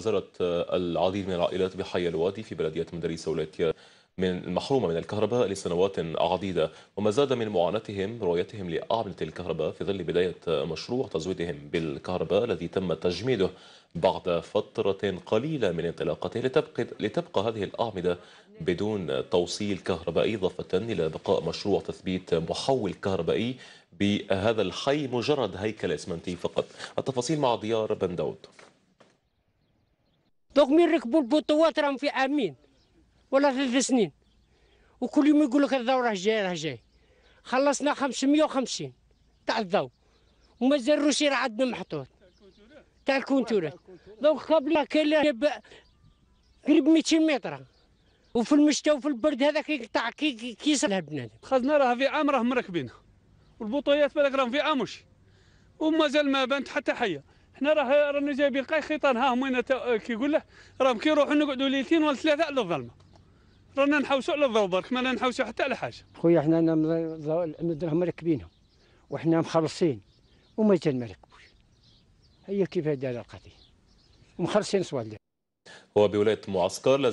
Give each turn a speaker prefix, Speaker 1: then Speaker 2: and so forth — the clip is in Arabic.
Speaker 1: زارت آه، العديد من العائلات بحي الوادي في بلدية مدريس ولاية من المحرومة من الكهرباء لسنوات عديدة وما زاد من معاناتهم رؤيتهم لأعمدة الكهرباء في ظل بداية آه، مشروع تزويدهم بالكهرباء الذي تم تجميده بعد فترة قليلة من انطلاقته لتبقى, لتبقى هذه الأعمدة بدون توصيل كهربائي إضافة إلى بقاء مشروع تثبيت محول كهربائي بهذا الحي مجرد هيكل إسمنتي فقط التفاصيل مع ديار بن داود
Speaker 2: دوك مين ركبوا البطوات راهم في عامين ولا ثلاث سنين وكل يوم يقول لك الضوء راه جاي راه جاي خلصنا 550 تاع الضوء ومازال روسي راه عندنا محطوط تاع الكونتورات دوك قبل كان قريب 200 متر وفي المشتى وفي البرد هذا كيقطع
Speaker 3: كيسال كي البنادم خذنا راه في عام راهم مركبينها والبطيات بالك راهم في عام وش ومازال ما بانت حتى حيه حنا راه رانا جايبين قاي خيطان ها هما كيقول له راهم كيروحوا نقعدوا ليلتين ولا ثلاثه على الظلمه رانا نحوسوا على الضو برك ما نحوسوا حتى على حاجه
Speaker 4: خويا حنا الدراهم مركبينهم وحنا مخلصين وما تنركبوش هي كيف دار القضيه ومخلصين سوالف
Speaker 1: هو بولايه معسكر